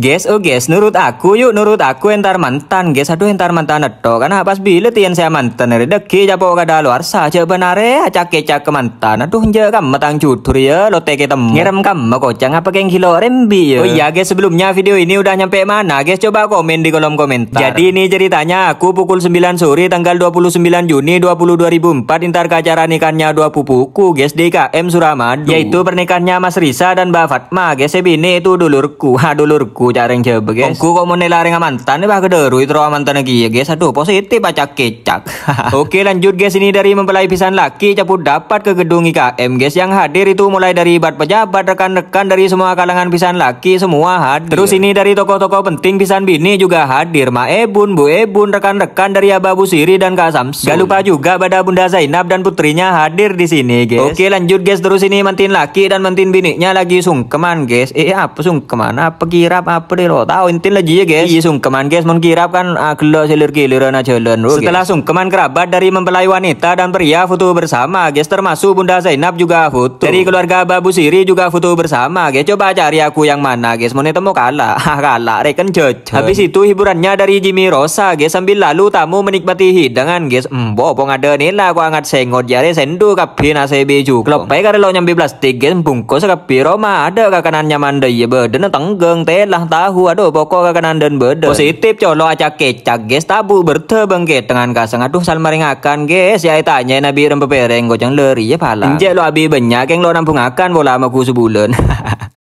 Guys, oh guys, nurut aku yuk, nurut aku entar mantan, guys. Aduh entar mantan itu karena pas bila tian saya mantan dari deki japo kada luar saja ya, acak kecak ke mantan. Aduh nje kamu matang cutur ya, lo teke temu. Ngirim kamu kocang apa geng kilo rembi ya. Oh iya guys, sebelumnya video ini udah nyampe mana guys? Coba komen di kolom komentar. Jadi ini ceritanya aku pukul 9 sore tanggal 29 Juni 2024 entar ke acara nikahnya dua pupuku guys di KM Suramadu. Yaitu pernikahannya Mas Risa dan Mbak Fatma guys. ini itu dulurku, ha dulurku aku cak reng jebe guys kongku kok mau ring mantan ini bah kederu itu roh mantan lagi ya guys aduh positif acak kecak oke lanjut guys ini dari mempelai pisan laki caput dapat ke gedung IKM guys yang hadir itu mulai dari bat pejabat rekan-rekan dari semua kalangan pisan laki semua hadir terus ini dari toko-toko penting pisan bini juga hadir Ma Ebun Bu Ebun rekan-rekan dari Abah siri dan Kak sams. gak lupa juga pada Bunda Zainab dan putrinya hadir di sini guys oke lanjut guys terus ini mantin laki dan mantin bininya lagi sungkeman guys eh apa sungkeman apa kirap deh oh, lo tahu intin lagi ya guys iya sungkeman guys mau kirap kan aglo ah, silir aja jalan setelah sungkeman kerabat dari mempelai wanita dan pria foto bersama guys termasuk Bunda Zainab juga foto dari keluarga Babu Siri juga foto bersama guys coba cari aku yang mana guys mau temu kalah kalah reken judge habis itu hiburannya dari Jimmy Rosa guys sambil lalu tamu menikmati hidangan guys embo pong ada nila aku angkat sengot jari sendu kapi nasi beju baik karena lo nyambi plastik guys bungkus kapi Roma ada kakanannya mandai ya beden tenggeng telah tang tahu aduh pokok kakenan dan beda positif colo acak kecak guys tabu ke dengan kasang aduh sal maringakan guys ya tanya nabi rempe pereng gojang leri ya pala injek lo abi banyak yang lo nampung akan bola maku sebulan